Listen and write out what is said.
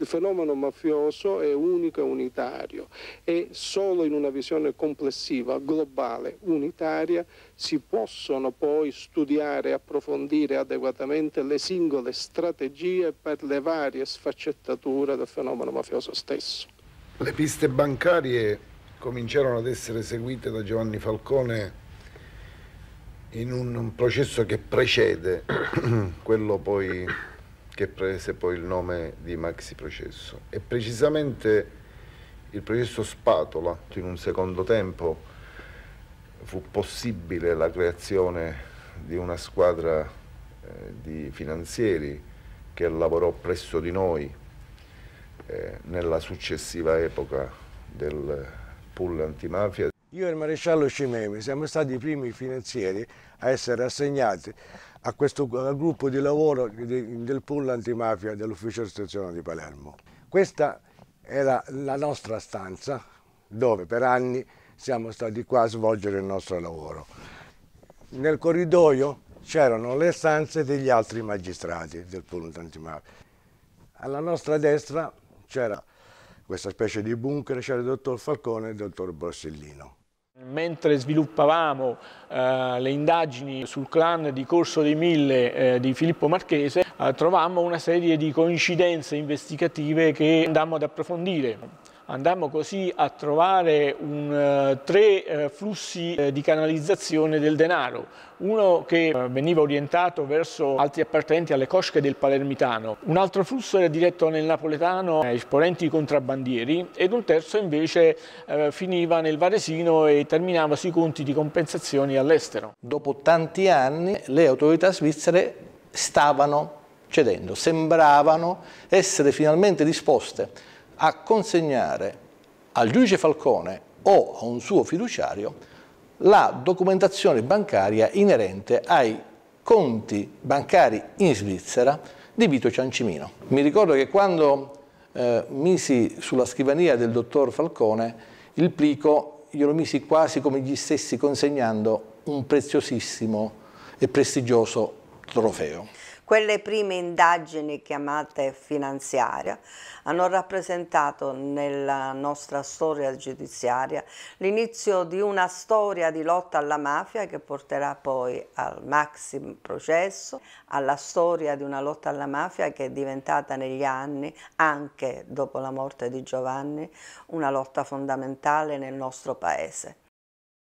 Il fenomeno mafioso è unico e unitario e solo in una visione complessiva, globale, unitaria, si possono poi studiare e approfondire adeguatamente le singole strategie per le varie sfaccettature del fenomeno mafioso stesso. Le piste bancarie cominciarono ad essere seguite da Giovanni Falcone in un, un processo che precede quello poi che prese poi il nome di maxi processo. E precisamente il processo Spatola, in un secondo tempo, fu possibile la creazione di una squadra eh, di finanzieri che lavorò presso di noi eh, nella successiva epoca del pool antimafia. Io e il maresciallo Scimemi siamo stati i primi finanzieri a essere assegnati a questo gruppo di lavoro del pool antimafia dell'ufficio di istituzionale di Palermo. Questa era la nostra stanza dove per anni siamo stati qua a svolgere il nostro lavoro. Nel corridoio c'erano le stanze degli altri magistrati del pool antimafia. Alla nostra destra c'era questa specie di bunker, c'era il dottor Falcone e il dottor Borsellino mentre sviluppavamo eh, le indagini sul clan di Corso dei Mille eh, di Filippo Marchese, eh, trovammo una serie di coincidenze investigative che andammo ad approfondire andammo così a trovare un, eh, tre eh, flussi eh, di canalizzazione del denaro, uno che veniva orientato verso altri appartenenti alle cosche del palermitano, un altro flusso era diretto nel napoletano ai esponenti contrabbandieri ed un terzo invece finiva nel Varesino e terminava sui conti di compensazioni all'estero. Dopo tanti anni le autorità svizzere stavano cedendo, sembravano essere finalmente disposte a consegnare al giudice Falcone o a un suo fiduciario la documentazione bancaria inerente ai conti bancari in Svizzera di Vito Ciancimino. Mi ricordo che quando eh, misi sulla scrivania del dottor Falcone il plico, glielo misi quasi come gli stessi consegnando un preziosissimo e prestigioso trofeo. Quelle prime indagini chiamate finanziaria hanno rappresentato nella nostra storia giudiziaria l'inizio di una storia di lotta alla mafia che porterà poi al maxim processo, alla storia di una lotta alla mafia che è diventata negli anni, anche dopo la morte di Giovanni, una lotta fondamentale nel nostro paese.